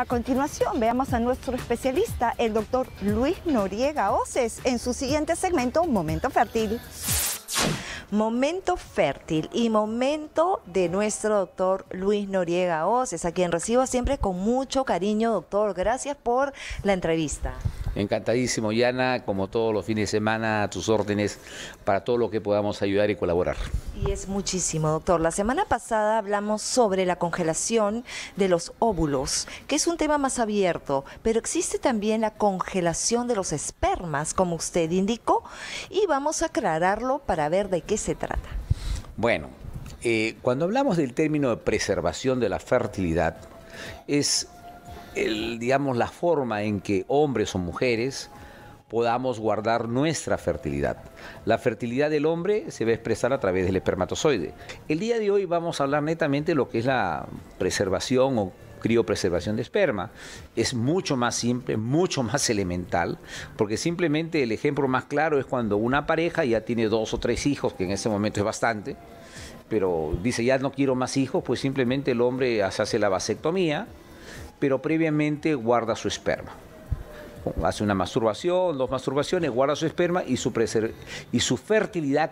A continuación, veamos a nuestro especialista, el doctor Luis Noriega Oces, en su siguiente segmento, Momento Fértil. Momento fértil y momento de nuestro doctor Luis Noriega Oces, a quien recibo siempre con mucho cariño, doctor. Gracias por la entrevista. Encantadísimo, Yana, como todos los fines de semana, a tus órdenes para todo lo que podamos ayudar y colaborar. Y es muchísimo, doctor. La semana pasada hablamos sobre la congelación de los óvulos, que es un tema más abierto, pero existe también la congelación de los espermas, como usted indicó, y vamos a aclararlo para ver de qué se trata. Bueno, eh, cuando hablamos del término de preservación de la fertilidad, es digamos, la forma en que hombres o mujeres podamos guardar nuestra fertilidad. La fertilidad del hombre se va a expresar a través del espermatozoide. El día de hoy vamos a hablar netamente de lo que es la preservación o criopreservación de esperma. Es mucho más simple, mucho más elemental, porque simplemente el ejemplo más claro es cuando una pareja ya tiene dos o tres hijos, que en ese momento es bastante, pero dice ya no quiero más hijos, pues simplemente el hombre hace la vasectomía, pero previamente guarda su esperma hace una masturbación, dos masturbaciones, guarda su esperma y su, y su fertilidad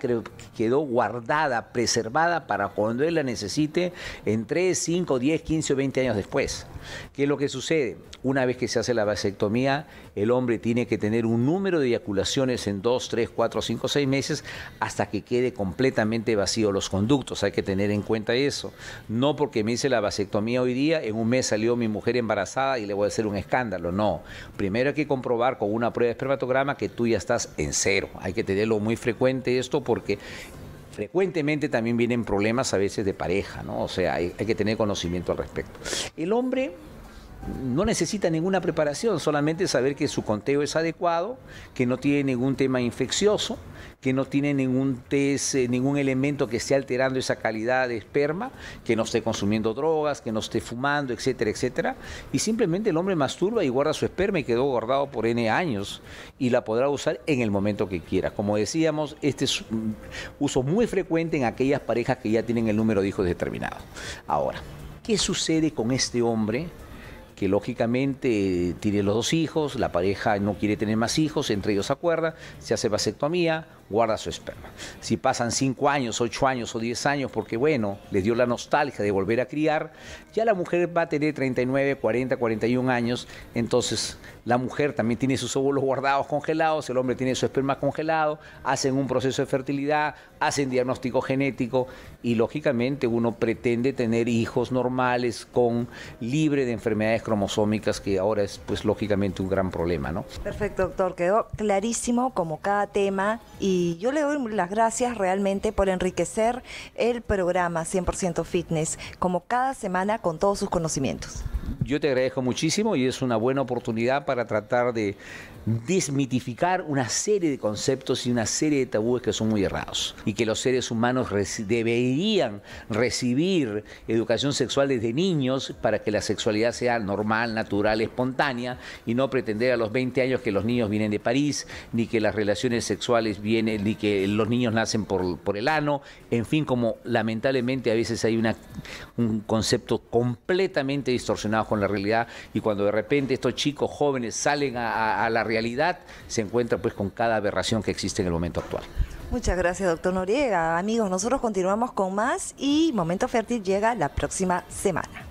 quedó guardada, preservada para cuando él la necesite en 3, 5, 10, 15 o 20 años después. ¿Qué es lo que sucede? Una vez que se hace la vasectomía, el hombre tiene que tener un número de eyaculaciones en 2, 3, 4, 5, 6 meses hasta que quede completamente vacío los conductos. Hay que tener en cuenta eso. No porque me hice la vasectomía hoy día, en un mes salió mi mujer embarazada y le voy a hacer un escándalo. No. Primero hay que que comprobar con una prueba de espermatograma que tú ya estás en cero. Hay que tenerlo muy frecuente esto porque frecuentemente también vienen problemas a veces de pareja, ¿no? O sea, hay, hay que tener conocimiento al respecto. El hombre no necesita ninguna preparación, solamente saber que su conteo es adecuado, que no tiene ningún tema infeccioso, que no tiene ningún test, eh, ningún elemento que esté alterando esa calidad de esperma, que no esté consumiendo drogas, que no esté fumando, etcétera, etcétera. Y simplemente el hombre masturba y guarda su esperma y quedó guardado por N años y la podrá usar en el momento que quiera. Como decíamos, este es un uso muy frecuente en aquellas parejas que ya tienen el número de hijos determinado. Ahora, ¿qué sucede con este hombre? que lógicamente eh, tiene los dos hijos, la pareja no quiere tener más hijos, entre ellos se acuerda, se hace vasectomía guarda su esperma. Si pasan 5 años, 8 años o 10 años, porque bueno, les dio la nostalgia de volver a criar, ya la mujer va a tener 39, 40, 41 años, entonces la mujer también tiene sus óvulos guardados congelados, el hombre tiene su esperma congelado, hacen un proceso de fertilidad, hacen diagnóstico genético y lógicamente uno pretende tener hijos normales con libre de enfermedades cromosómicas que ahora es pues lógicamente un gran problema, ¿no? Perfecto, doctor, quedó clarísimo como cada tema y y yo le doy las gracias realmente por enriquecer el programa 100% Fitness, como cada semana con todos sus conocimientos yo te agradezco muchísimo y es una buena oportunidad para tratar de desmitificar una serie de conceptos y una serie de tabúes que son muy errados y que los seres humanos deberían recibir educación sexual desde niños para que la sexualidad sea normal, natural, espontánea y no pretender a los 20 años que los niños vienen de París, ni que las relaciones sexuales vienen, ni que los niños nacen por, el ano, en fin, como lamentablemente a veces hay una, un concepto completamente distorsionado con la realidad y cuando de repente estos chicos jóvenes salen a, a la realidad, se encuentran pues con cada aberración que existe en el momento actual. Muchas gracias, doctor Noriega. Amigos, nosotros continuamos con más y Momento Fértil llega la próxima semana.